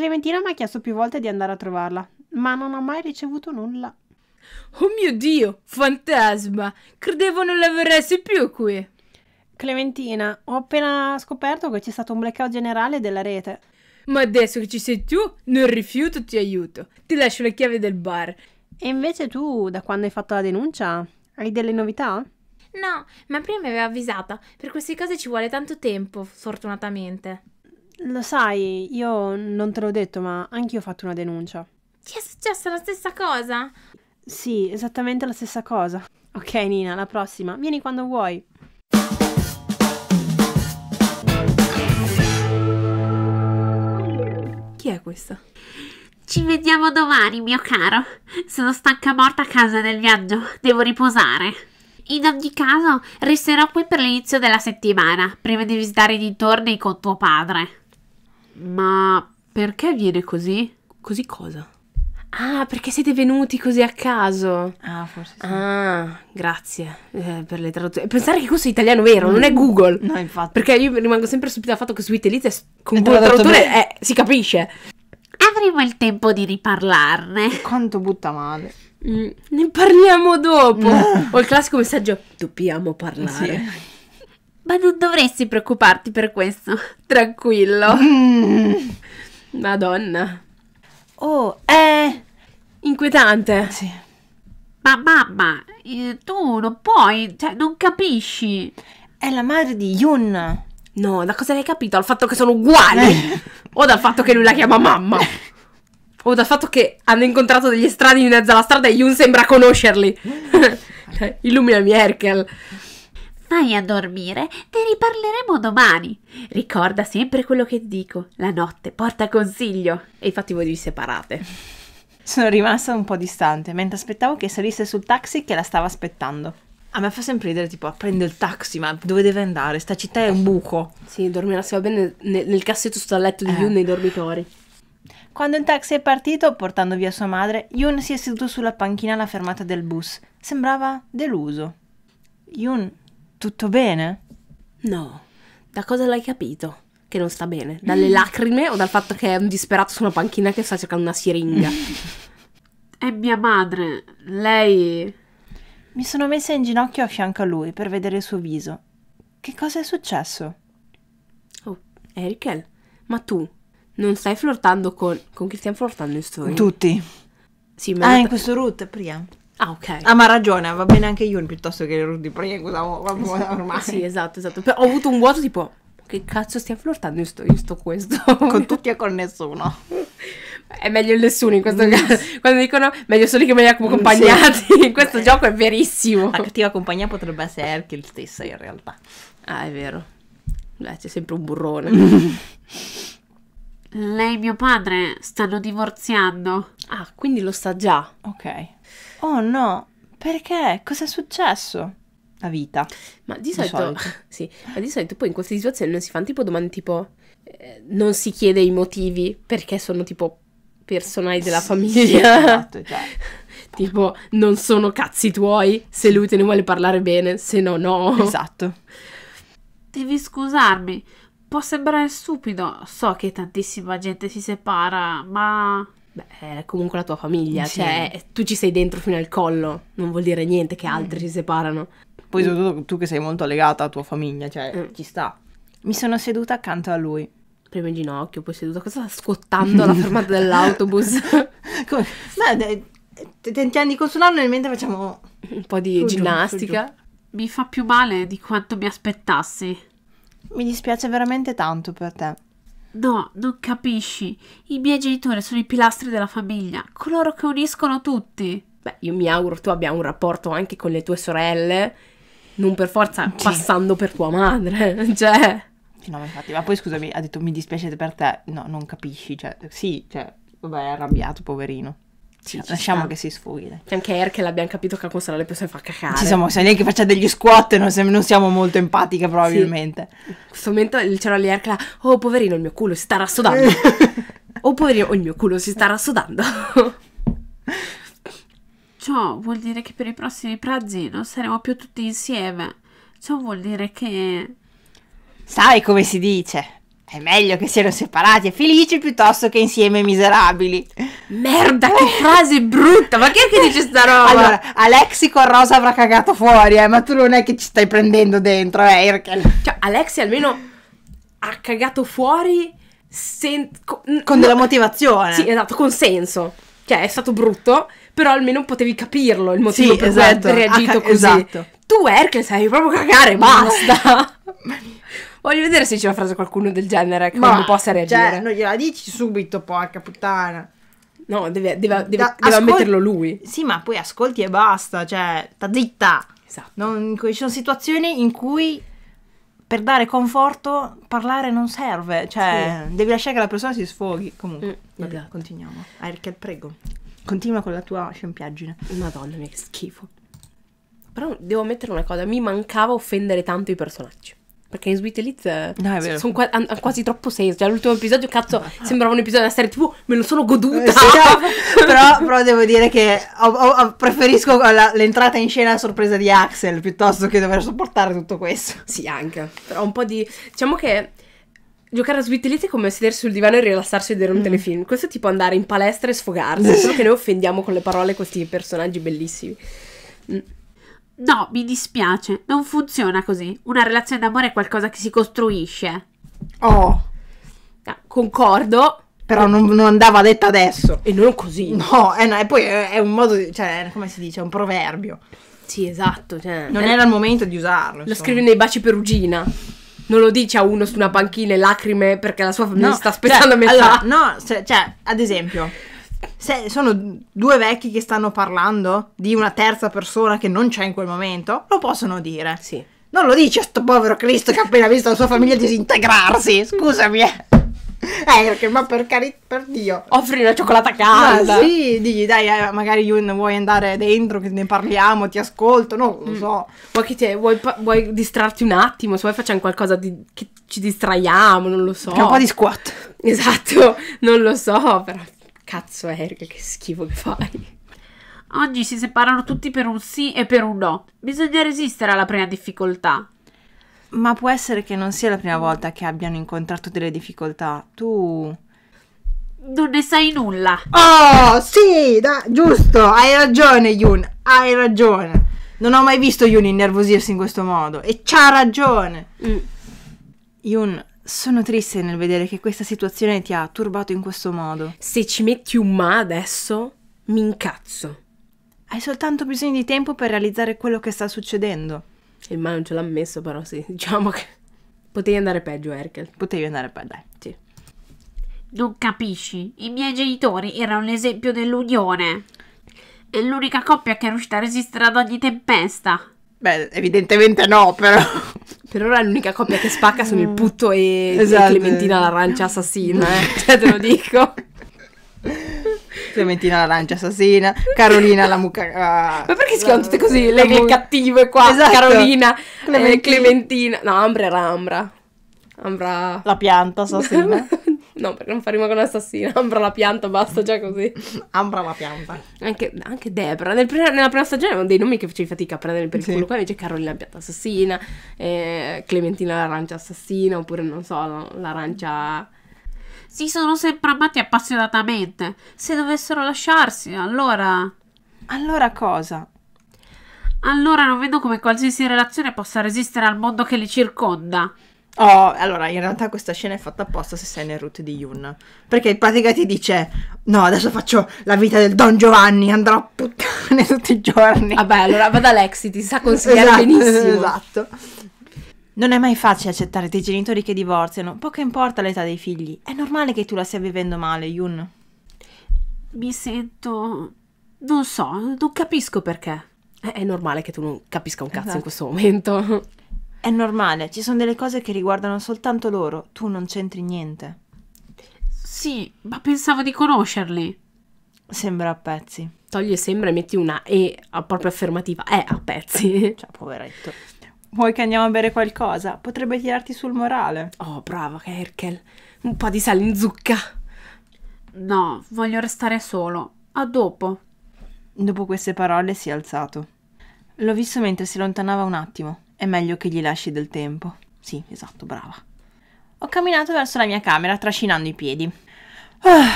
Clementina mi ha chiesto più volte di andare a trovarla, ma non ho mai ricevuto nulla. Oh mio Dio, fantasma! Credevo non la verresti più qui. Clementina, ho appena scoperto che c'è stato un blackout generale della rete. Ma adesso che ci sei tu, non rifiuto ti aiuto. Ti lascio le chiavi del bar. E invece tu, da quando hai fatto la denuncia, hai delle novità? No, ma prima mi aveva avvisata. Per queste cose ci vuole tanto tempo, fortunatamente. Lo sai, io non te l'ho detto, ma anch'io ho fatto una denuncia. Ti è successa la stessa cosa? Sì, esattamente la stessa cosa. Ok, Nina, alla prossima. Vieni quando vuoi. Chi è questa? Ci vediamo domani, mio caro. Sono stanca morta a casa del viaggio. Devo riposare. In ogni caso, resterò qui per l'inizio della settimana, prima di visitare i dintorni con tuo padre. Ma perché viene così? Così cosa? Ah, perché siete venuti così a caso? Ah, forse sì. Ah, grazie eh, per le traduzioni. Pensare che questo è italiano vero, mm. non è Google. No, infatti. Perché io rimango sempre stupita dal fatto che su Italit con e Google traduttore eh, si capisce. Avremo il tempo di riparlarne. Quanto butta male. Mm, ne parliamo dopo. Ho il classico messaggio, dobbiamo parlare. Sì. Ma non dovresti preoccuparti per questo, tranquillo. Mm. Madonna. Oh, è eh, inquietante. Sì. Ma mamma, eh, tu non puoi, cioè non capisci. È la madre di Yun. No, da cosa l'hai capito? Dal fatto che sono uguali? Eh. o dal fatto che lui la chiama mamma? o dal fatto che hanno incontrato degli strani in mezzo alla strada e Yun sembra conoscerli? Cioè, Illuminami Merkel. Vai a dormire, te riparleremo domani. Ricorda sempre quello che dico. La notte porta consiglio. E infatti voi vi separate. Sono rimasta un po' distante, mentre aspettavo che salisse sul taxi che la stava aspettando. A me fa sempre ridere, tipo, prendo il taxi, ma dove deve andare? Sta città è un buco. Sì, dormirà se va bene nel, nel cassetto sto al letto di eh. Yun nei dormitori. Quando il taxi è partito, portando via sua madre, Yun si è seduto sulla panchina alla fermata del bus. Sembrava deluso. Yun tutto bene? No. Da cosa l'hai capito? Che non sta bene? Dalle lacrime o dal fatto che è un disperato su una panchina che sta cercando una siringa? è mia madre. Lei... Mi sono messa in ginocchio a fianco a lui per vedere il suo viso. Che cosa è successo? Oh, Erichel, ma tu non stai flirtando con... Con chi stiamo flirtando in storia? Tutti. Sì, ma... Ah, in questo route, prima. Ah, ok. Ah, ma ha ragione, va bene anche io piuttosto che l'errore di prego. Ormai. Sì, esatto, esatto. Però ho avuto un vuoto tipo, che cazzo stia flirtando? Io sto, io sto questo. Con tutti e con nessuno. È meglio il nessuno in questo mm. caso. Quando dicono meglio soli che meglio accompagnati. Mm, sì. In questo Beh. gioco è verissimo. La cattiva compagnia potrebbe essere anche il stesso in realtà. Ah, è vero. Beh, c'è sempre un burrone. Lei e mio padre stanno divorziando. Ah, quindi lo sa già. Ok. Oh no, perché? Cos'è successo? La vita. Ma di, di solito, solito. sì, ma di solito poi in queste situazioni non si fanno tipo domande tipo... Eh, non si chiede i motivi perché sono tipo personali della famiglia. Esatto, esatto. tipo, non sono cazzi tuoi se lui te ne vuole parlare bene, se no no. Esatto. Devi scusarmi, Può sembrare stupido, so che tantissima gente si separa, ma... Beh, è comunque la tua famiglia, sì. cioè tu ci sei dentro fino al collo, non vuol dire niente che mm. altri mm. si separano. Poi soprattutto tu che sei molto legata alla tua famiglia, cioè mm. ci sta. Mi sono seduta accanto a lui. Prima in ginocchio, poi seduta. Cosa sta scottando la fermata dell'autobus? Come? Ma tentiamo di consolarlo nel mentre facciamo un po' di giù, ginnastica. Giù, giù. Mi fa più male di quanto mi aspettassi. Mi dispiace veramente tanto per te. No, non capisci. I miei genitori sono i pilastri della famiglia, coloro che uniscono tutti. Beh, io mi auguro tu abbia un rapporto anche con le tue sorelle, non per forza sì. passando per tua madre, cioè... No, infatti, ma poi scusami, ha detto mi dispiace per te. No, non capisci, cioè, sì, cioè, vabbè, è arrabbiato, poverino. Sì, lasciamo che si sfughi. Dai. Anche Erkel abbiamo capito che a costare le persone fa cacare. Ci siamo, se neanche faccia degli squat, non, non siamo molto empatiche probabilmente. Sì. In questo momento il cervello di Erkel, oh poverino il mio culo si sta rassodando. oh poverino il mio culo si sta rassodando. Ciò vuol dire che per i prossimi pranzi non saremo più tutti insieme. Ciò vuol dire che... Sai come si dice, è meglio che siano separati e felici piuttosto che insieme miserabili. Merda, che frase brutta! Ma chi è che dice sta roba? Allora, Alexi con Rosa avrà cagato fuori, eh, ma tu non è che ci stai prendendo dentro, eh, Erkel. Cioè, Alexi almeno ha cagato fuori sen- con, con no, della motivazione. Sì, esatto, con senso. Cioè, è stato brutto, però almeno potevi capirlo il motivo sì, per esatto, cui ha esatto. reagito ca- così. Esatto. Tu, Erkel, sai proprio cagare, basta. Voglio vedere se dice una frase qualcuno del genere che Ma, non possa reagire. Cioè, non gliela dici subito, porca puttana. No, deve, deve, deve, da, deve ammetterlo lui. Sì, ma poi ascolti e basta, cioè, sta zitta. Esatto. Non, ci sono situazioni in cui per dare conforto parlare non serve, cioè sì. devi lasciare che la persona si sfoghi. Comunque, mm, vabbè, esatto. continuiamo. Arichel, prego, continua con la tua scempiaggine. Madonna mia, che schifo. Però devo ammettere una cosa, mi mancava offendere tanto i personaggi. Perché in Sweet Elite no, sono qua- hanno quasi troppo senso. Già l'ultimo episodio, cazzo, ah. sembrava un episodio della serie TV, me lo sono goduta. Cioè, però, però, devo dire che ho, ho, preferisco la, l'entrata in scena a sorpresa di Axel piuttosto che dover sopportare tutto questo. Sì, anche. Però un po' di... Diciamo che giocare a Sweet Elite è come sedersi sul divano e rilassarsi e vedere un mm. telefilm. Questo è tipo andare in palestra e sfogarsi. solo che noi offendiamo con le parole questi personaggi bellissimi. Mm. No, mi dispiace, non funziona così. Una relazione d'amore è qualcosa che si costruisce. Oh. Concordo. Però non, non andava detta adesso. E non così. No, eh no, e poi è, un modo, di- cioè, come si dice, è un proverbio. Sì, esatto. Cioè, Non eh, era il momento di usarlo. Lo scrivi nei baci perugina. Non lo dice a uno su una panchina e lacrime perché la sua famiglia No, sta cioè, aspettando a metà. allora, no, cioè, ad esempio, se sono due vecchi che stanno parlando di una terza persona che non c'è in quel momento, lo possono dire. Sì. Non lo dice sto povero Cristo che ha appena visto la sua famiglia disintegrarsi. Scusami, eh. eh. perché, ma per, carità, per Dio. Offri la cioccolata calda. Ma ah, sì, digli, dai, eh, magari Yun vuoi andare dentro, che ne parliamo, ti ascolto, no, lo mm. so. Vuoi, che ti- vuoi, vuoi distrarti un attimo, se vuoi facciamo qualcosa di- che ci distraiamo, non lo so. È un po' di squat. Esatto, non lo so, però Cazzo Erika, che schifo che fai. Oggi si separano tutti per un sì e per un no. Bisogna resistere alla prima difficoltà. Ma può essere che non sia la prima volta che abbiano incontrato delle difficoltà. Tu... Non ne sai nulla. Oh, sì, da, giusto. Hai ragione, Yun. Hai ragione. Non ho mai visto Yun innervosirsi in questo modo. E c'ha ragione. Mm. Yun sono triste nel vedere che questa situazione ti ha turbato in questo modo. Se ci metti un ma adesso, mi incazzo. Hai soltanto bisogno di tempo per realizzare quello che sta succedendo. Il ma non ce l'ha messo, però sì, diciamo che. Potevi andare peggio, Erkel. Potevi andare peggio, dai, sì. Non capisci? I miei genitori erano l'esempio dell'unione. È l'unica coppia che è riuscita a resistere ad ogni tempesta. Beh, evidentemente no, però. Per ora l'unica coppia che spacca sono il putto e, esatto. e Clementina l'arancia assassina, eh. cioè te lo dico. Clementina l'arancia assassina, Carolina la mucca... Ah, Ma perché si chiamano tutte così? Le, mu- cattive qua, esatto. Carolina, eh, Clementina. Eh, Clementina. No, Ambra era Ambra. Ambra... La pianta assassina. No, perché non faremo con l'assassino. Ambra la pianta, basta già così. Ambra la pianta. Anche, anche Debra. Nel prima, nella prima stagione erano dei nomi che facevi fatica a prendere per il sì. Qua invece Carolina pianta assassina, eh, Clementina l'arancia assassina, oppure non so, l'arancia... Si sono sempre amati appassionatamente. Se dovessero lasciarsi, allora... Allora cosa? Allora non vedo come qualsiasi relazione possa resistere al mondo che li circonda. Oh, allora, in realtà questa scena è fatta apposta se sei nel root di Yun. Perché il pratica ti dice: No, adesso faccio la vita del Don Giovanni, andrò a puttane tutti i giorni. Vabbè, allora vada Lexi, ti sa consigliare esatto, benissimo. Esatto. Non è mai facile accettare dei genitori che divorziano, poco importa l'età dei figli. È normale che tu la stia vivendo male, Yun. Mi sento. non so, non capisco perché. È normale che tu non capisca un cazzo esatto. in questo momento. È normale, ci sono delle cose che riguardano soltanto loro, tu non c'entri niente. Sì, ma pensavo di conoscerli. Sembra a pezzi. Togli sembra e metti una E proprio affermativa. È a pezzi. Cioè, poveretto. Vuoi che andiamo a bere qualcosa? Potrebbe tirarti sul morale. Oh, brava Kerkel. Un po' di sale in zucca. No, voglio restare solo. A dopo. Dopo queste parole si è alzato. L'ho visto mentre si allontanava un attimo. È meglio che gli lasci del tempo. Sì, esatto, brava. Ho camminato verso la mia camera trascinando i piedi. Ah,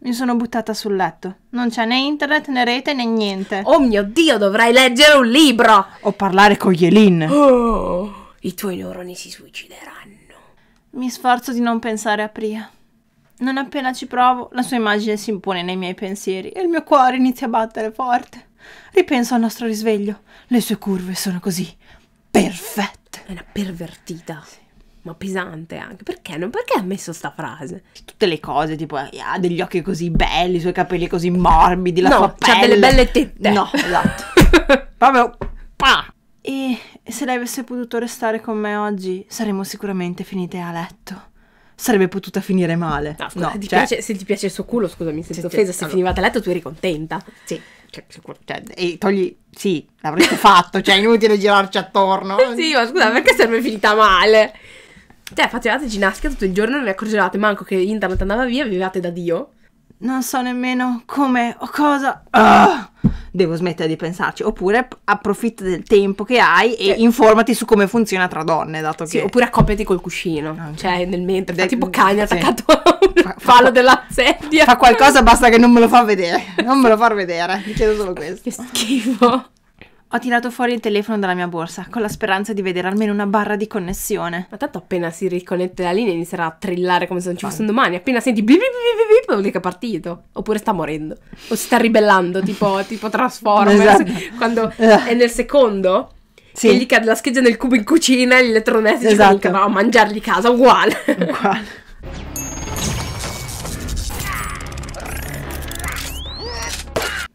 mi sono buttata sul letto. Non c'è né internet né rete né niente. Oh mio Dio, dovrai leggere un libro! O parlare con Yelin. Oh, I tuoi neuroni si suicideranno. Mi sforzo di non pensare a Priya. Non appena ci provo, la sua immagine si impone nei miei pensieri e il mio cuore inizia a battere forte. Ripenso al nostro risveglio. Le sue curve sono così perfetta. È una pervertita. Sì. Ma pesante anche. Perché? Non perché ha messo sta frase? Tutte le cose, tipo, eh, ha degli occhi così belli, i suoi capelli così morbidi, la no, sua pelle. ha delle belle tette. No, esatto. Proprio, pa! E se lei avesse potuto restare con me oggi, saremmo sicuramente finite a letto sarebbe potuta finire male. No, scusa, no, ti cioè... piace, se ti piace il suo culo, scusami, senza sì, offesa, se allora. finivate a letto tu eri contenta. Sì. Cioè, cioè, e togli, sì, l'avresti fatto, cioè è inutile girarci attorno. sì, ma scusa, perché sarebbe finita male? Cioè, facevate ginnastica tutto il giorno, non vi accorgevate manco che internet andava via, vivevate da Dio non so nemmeno come o cosa. Ah, devo smettere di pensarci. Oppure approfitta del tempo che hai e informati su come funziona tra donne. Dato sì, Oppure accoppiati col cuscino. Ah, okay. Cioè, nel mentre. De... Fa tipo mm, cagna attaccato a un fallo della sedia. Fa qualcosa, basta che non me lo fa vedere. Non me lo far vedere. Mi chiedo solo questo. Che schifo. Ho tirato fuori il telefono dalla mia borsa con la speranza di vedere almeno una barra di connessione. Ma tanto appena si riconnette la linea inizierà a trillare come se non ci fosse un domani. Appena senti bip bip bip bip vuol dire che è partito. Oppure sta morendo. O si sta ribellando, tipo, tipo Transformers. esatto. Quando esatto. è nel secondo sì. e gli cade la scheggia nel cubo in cucina e gli elettrodomestici esatto. cominciano a mangiargli casa uguale. uguale.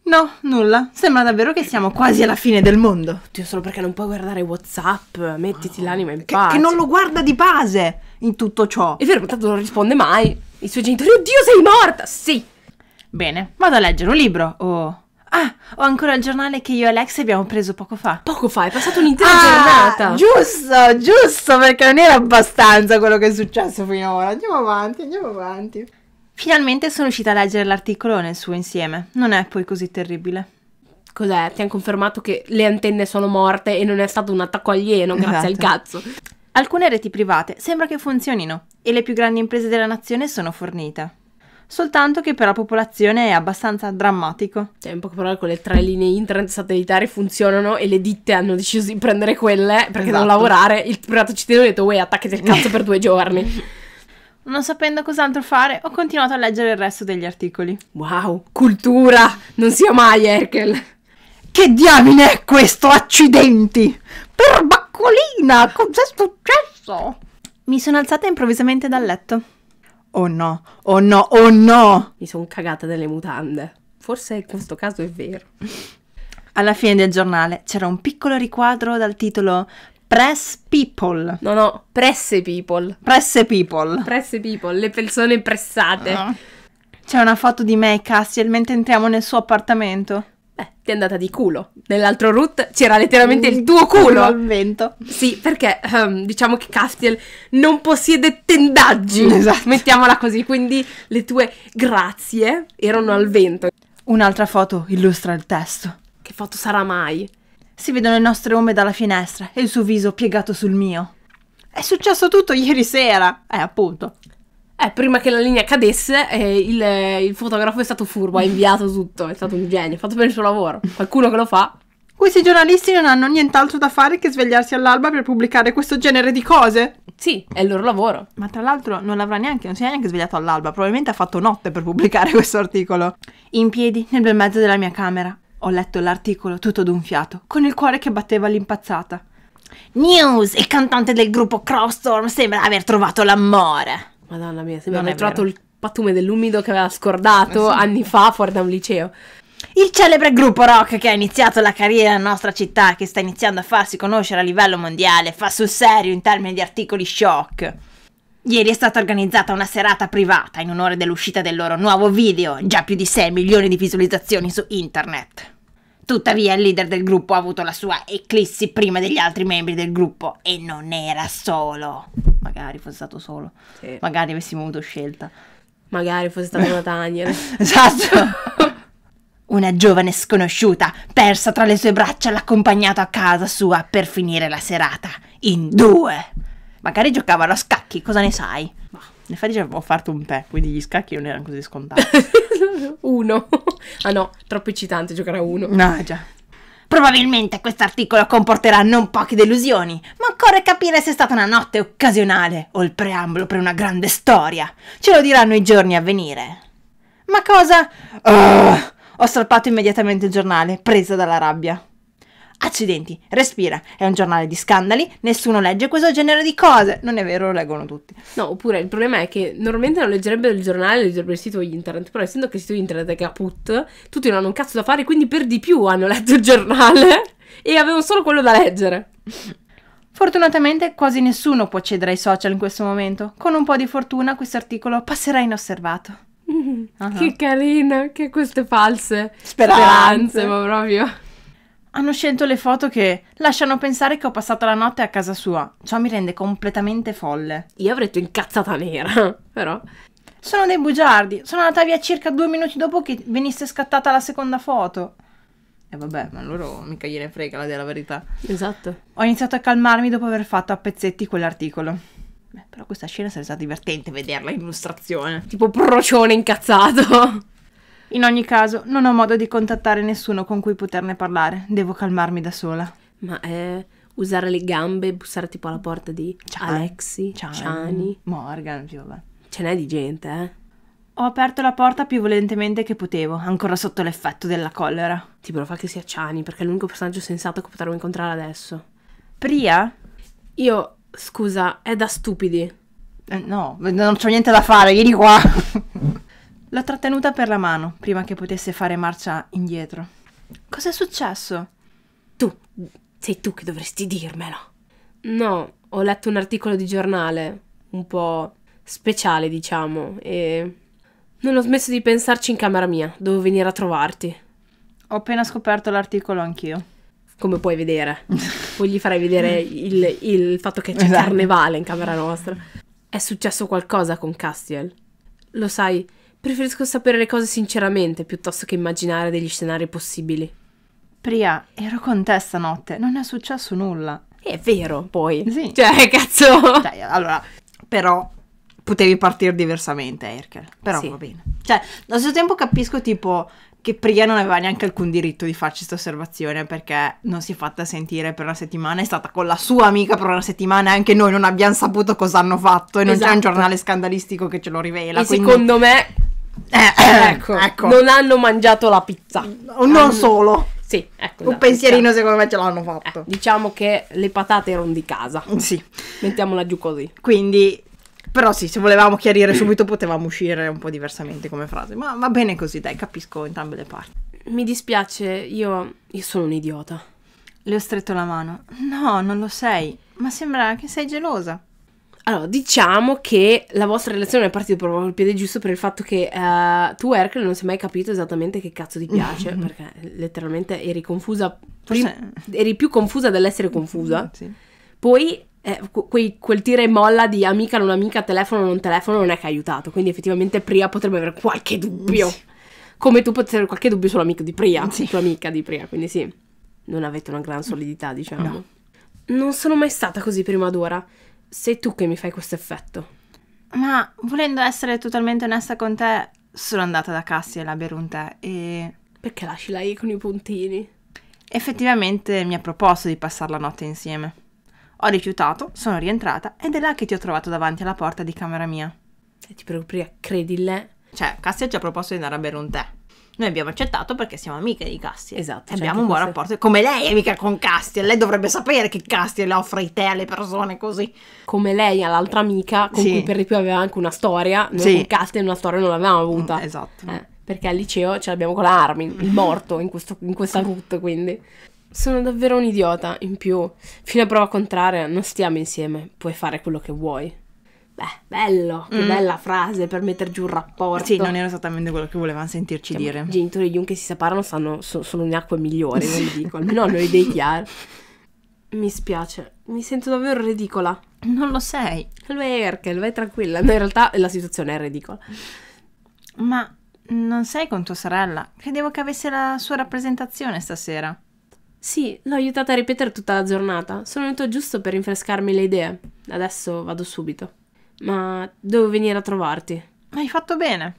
No, nulla. Sembra davvero che siamo quasi alla fine del mondo. Oddio, solo perché non puoi guardare Whatsapp. Mettiti oh, l'anima in pace. Che non lo guarda di base in tutto ciò. È vero, tanto non risponde mai. I suoi genitori, oddio, sei morta! Sì. Bene, vado a leggere un libro Oh. Ah, ho ancora il giornale che io e Alex abbiamo preso poco fa. Poco fa, è passata un'intera ah, giornata. Giusto, giusto, perché non era abbastanza quello che è successo finora. Andiamo avanti, andiamo avanti. Finalmente sono riuscita a leggere l'articolo nel suo insieme, non è poi così terribile. Cos'è? Ti hanno confermato che le antenne sono morte e non è stato un attacco alieno, grazie esatto. al cazzo. Alcune reti private sembra che funzionino e le più grandi imprese della nazione sono fornite. Soltanto che per la popolazione è abbastanza drammatico. Cioè, in poche parole, con le tre linee internet satellitari funzionano e le ditte hanno deciso di prendere quelle perché esatto. devono lavorare. Il privato cittadino ha detto, uè, attacchi il cazzo per due giorni. Non sapendo cos'altro fare, ho continuato a leggere il resto degli articoli. Wow, cultura! Non sia mai Erkel! Che diamine è questo? Accidenti! Perbaccolina, cos'è successo? Mi sono alzata improvvisamente dal letto. Oh no, oh no, oh no! Mi sono cagata delle mutande. Forse in questo caso è vero. Alla fine del giornale c'era un piccolo riquadro dal titolo Press people. No, no, presse people. Presse people. Presse people, le persone pressate. Uh. C'è una foto di me e Cassiel mentre entriamo nel suo appartamento. Beh, ti è andata di culo. Nell'altro root c'era letteralmente il tuo mm, culo. Al vento. Sì, perché um, diciamo che Castiel non possiede tendaggi. Esatto. Mettiamola così, quindi le tue grazie erano al vento. Un'altra foto illustra il testo. Che foto sarà mai? Si vedono le nostre ombre dalla finestra e il suo viso piegato sul mio. È successo tutto ieri sera. Eh, appunto. Eh, prima che la linea cadesse, eh, il, il, fotografo è stato furbo, ha inviato tutto, è stato un genio, ha fatto bene il suo lavoro. Qualcuno che lo fa. Questi giornalisti non hanno nient'altro da fare che svegliarsi all'alba per pubblicare questo genere di cose. Sì, è il loro lavoro. Ma tra l'altro non l'avrà neanche, non si è neanche svegliato all'alba, probabilmente ha fatto notte per pubblicare questo articolo. In piedi, nel bel mezzo della mia camera. Ho letto l'articolo tutto d'un fiato, con il cuore che batteva all'impazzata. News! Il cantante del gruppo Crowstorm sembra aver trovato l'amore. Madonna mia, sembra aver trovato il pattume dell'umido che aveva scordato eh sì. anni fa fuori da un liceo. Il celebre gruppo rock che ha iniziato la carriera nella nostra città, che sta iniziando a farsi conoscere a livello mondiale, fa sul serio in termini di articoli shock. Ieri è stata organizzata una serata privata in onore dell'uscita del loro nuovo video, già più di 6 milioni di visualizzazioni su internet. Tuttavia il leader del gruppo ha avuto la sua eclissi prima degli altri membri del gruppo e non era solo. Magari fosse stato solo. Sì. Magari avessimo avuto scelta. Magari fosse stato Nathaniel. esatto. Una giovane sconosciuta, persa tra le sue braccia, l'ha accompagnato a casa sua per finire la serata. In due. Magari giocavano a scacchi, cosa ne sai? Ma ne fai ho fatto un pè, quindi gli scacchi non erano così scontati. uno. Ah no, troppo eccitante giocare a uno. No, già. Probabilmente questo articolo comporterà non poche delusioni, ma occorre capire se è stata una notte occasionale o il preambolo per una grande storia. Ce lo diranno i giorni a venire. Ma cosa? Oh, ho strappato immediatamente il giornale, presa dalla rabbia. Accidenti, respira, è un giornale di scandali, nessuno legge questo genere di cose. Non è vero, lo leggono tutti. No, oppure il problema è che normalmente non leggerebbero il giornale, leggerebbero il sito internet, però essendo che il sito internet è caput, tutti non hanno un cazzo da fare, quindi per di più hanno letto il giornale e avevano solo quello da leggere. Fortunatamente quasi nessuno può accedere ai social in questo momento. Con un po' di fortuna questo articolo passerà inosservato. uh-huh. Che carina, che queste false speranze, speranze ma proprio. Hanno scelto le foto che lasciano pensare che ho passato la notte a casa sua. Ciò mi rende completamente folle. Io avrei detto incazzata nera, però. Sono dei bugiardi. Sono andata via circa due minuti dopo che venisse scattata la seconda foto. E vabbè, ma loro mica gliene frega la della verità. Esatto. Ho iniziato a calmarmi dopo aver fatto a pezzetti quell'articolo. Beh, però questa scena sarebbe stata divertente vederla in illustrazione. Tipo procione incazzato. In ogni caso, non ho modo di contattare nessuno con cui poterne parlare. Devo calmarmi da sola. Ma è eh, usare le gambe, bussare tipo alla porta di Cian, Alexi, Cian, Ciani, Morgan, più vabbè. Ce n'è di gente, eh? Ho aperto la porta più volentemente che potevo, ancora sotto l'effetto della collera. Ti fa che sia Chani, perché è l'unico personaggio sensato che potremmo incontrare adesso. Pria? Io, scusa, è da stupidi. Eh, no, non c'ho niente da fare, vieni qua. L'ho trattenuta per la mano prima che potesse fare marcia indietro. Cos'è successo? Tu, sei tu che dovresti dirmelo. No, ho letto un articolo di giornale, un po' speciale diciamo, e non ho smesso di pensarci in camera mia, dovevo venire a trovarti. Ho appena scoperto l'articolo anch'io. Come puoi vedere, poi gli farei vedere il, il fatto che c'è esatto. carnevale in camera nostra. È successo qualcosa con Castiel. Lo sai, Preferisco sapere le cose sinceramente piuttosto che immaginare degli scenari possibili. Pria, ero con te stanotte, non è successo nulla. È vero, poi. Sì. Cioè, cazzo. Dai, allora, però potevi partire diversamente, Erkel. Però sì. va bene. Cioè, allo stesso tempo capisco tipo che Pria non aveva neanche alcun diritto di farci questa osservazione perché non si è fatta sentire per una settimana, è stata con la sua amica per una settimana e anche noi non abbiamo saputo cosa hanno fatto e esatto. non c'è un esatto. giornale scandalistico che ce lo rivela. E quindi... secondo me eh, ecco, ecco, non hanno mangiato la pizza. Non hanno... solo. Sì, ecco. Un esatto, pensierino diciamo. secondo me ce l'hanno fatto. Eh, diciamo che le patate erano di casa. Sì. Mettiamola giù così. Quindi, però sì, se volevamo chiarire subito potevamo uscire un po' diversamente come frase. Ma va bene così, dai, capisco entrambe le parti. Mi dispiace, io, io sono un idiota. Le ho stretto la mano. No, non lo sei. Ma sembra che sei gelosa. Allora, diciamo che la vostra relazione è partita proprio col piede giusto per il fatto che uh, tu, Hercule, non si è mai capito esattamente che cazzo ti piace, perché letteralmente eri confusa, Forse... eri più confusa dell'essere confusa. Sì. Poi eh, quei, quel tira e molla di amica, non amica, telefono, non telefono non è che ha aiutato, quindi effettivamente Priya potrebbe avere qualche dubbio. Sì. Come tu potessi avere qualche dubbio sull'amico di Priya, sì. tua amica di Priya, quindi sì, non avete una gran solidità, diciamo. No. Non sono mai stata così prima d'ora sei tu che mi fai questo effetto. Ma volendo essere totalmente onesta con te, sono andata da Cassie e la Berunte e... Perché lasci la I con i puntini? Effettivamente mi ha proposto di passare la notte insieme. Ho rifiutato, sono rientrata ed è là che ti ho trovato davanti alla porta di camera mia. E ti credi in lei? Cioè, Cassie ci ha proposto di andare a bere un tè. Noi abbiamo accettato perché siamo amiche di Castiel. Esatto. Cioè abbiamo un buon rapporto. Come lei è amica con Castiel, lei dovrebbe sapere che Castiel offre i tè alle persone così. Come lei all'altra amica, con sì. cui per di più aveva anche una storia. Noi sì. con Castiel una storia non l'avevamo avuta. Mm, esatto. Eh, perché al liceo ce l'abbiamo con la Armin, il morto in, questo, in questa route, quindi. Sono davvero un idiota, in più. Fino a prova contraria, non stiamo insieme. Puoi fare quello che vuoi. Beh, bello, che mm. bella frase per mettere giù un rapporto. Sì, non era esattamente quello che volevamo sentirci cioè, dire. I genitori di un che si separano sanno, so, sono in acque migliori, sì. non dico, almeno hanno idee chiare. Mi spiace, mi sento davvero ridicola. Non lo sei. Lo è Erkel, vai tranquilla. No, in realtà la situazione è ridicola. Ma non sei con tua sorella? Credevo che avesse la sua rappresentazione stasera. Sì, l'ho aiutata a ripetere tutta la giornata. Sono venuto giusto per rinfrescarmi le idee. Adesso vado subito ma devo venire a trovarti. Hai fatto bene.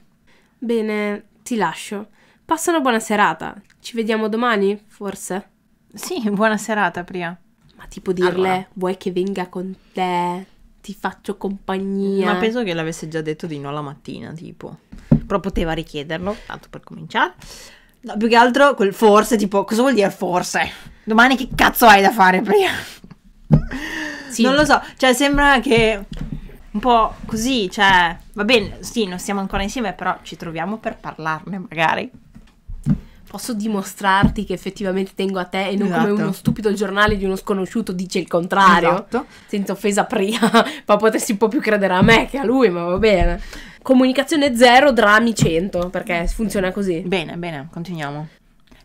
Bene, ti lascio. Passa una buona serata. Ci vediamo domani, forse? Sì, buona serata, Priya. Ma tipo dirle, allora. vuoi che venga con te? Ti faccio compagnia. Ma penso che l'avesse già detto di no la mattina, tipo. Però poteva richiederlo, tanto per cominciare. No, più che altro quel forse, tipo, cosa vuol dire forse? Domani che cazzo hai da fare, Priya? Sì. Non lo so, cioè sembra che un po' così, cioè, va bene, sì, non siamo ancora insieme, però ci troviamo per parlarne magari. Posso dimostrarti che effettivamente tengo a te e non esatto. come uno stupido giornale di uno sconosciuto dice il contrario. Esatto. Senza offesa prima, ma potresti un po' più credere a me che a lui, ma va bene. Comunicazione zero, drammi 100, perché funziona così. Bene, bene, continuiamo.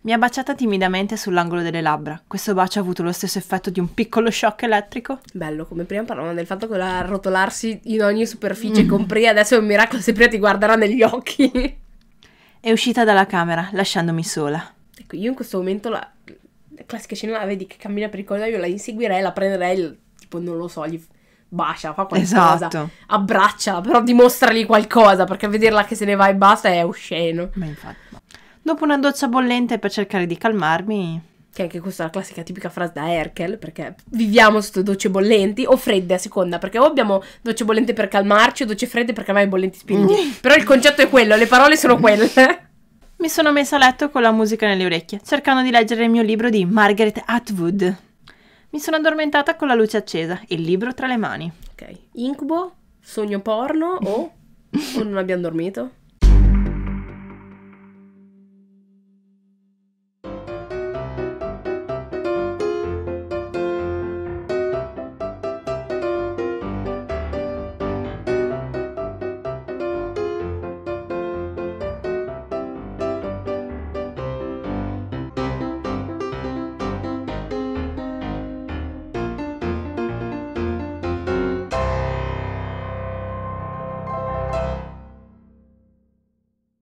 Mi ha baciata timidamente sull'angolo delle labbra. Questo bacio ha avuto lo stesso effetto di un piccolo shock elettrico. Bello, come prima parlavamo del fatto che l'arrotolarsi in ogni superficie mm. con adesso è un miracolo se prima ti guarderà negli occhi. È uscita dalla camera, lasciandomi sola. Ecco, io in questo momento la, la classica scena la vedi che cammina per il corridoio, la inseguirei, la prenderei, tipo non lo so, gli bacia, fa qualcosa, esatto. abbraccia, però dimostrali qualcosa perché vederla che se ne va e basta è osceno. Ma infatti. Dopo una doccia bollente per cercare di calmarmi, che anche questa è la classica tipica frase da Erkel, perché viviamo sotto docce bollenti o fredde a seconda, perché o abbiamo docce bollente per calmarci o docce fredde per calmare i bollenti spiriti. Mm. Però il concetto è quello, le parole sono quelle. Mi sono messa a letto con la musica nelle orecchie, cercando di leggere il mio libro di Margaret Atwood. Mi sono addormentata con la luce accesa e il libro tra le mani. Ok. Incubo, sogno porno o, o non abbiamo dormito?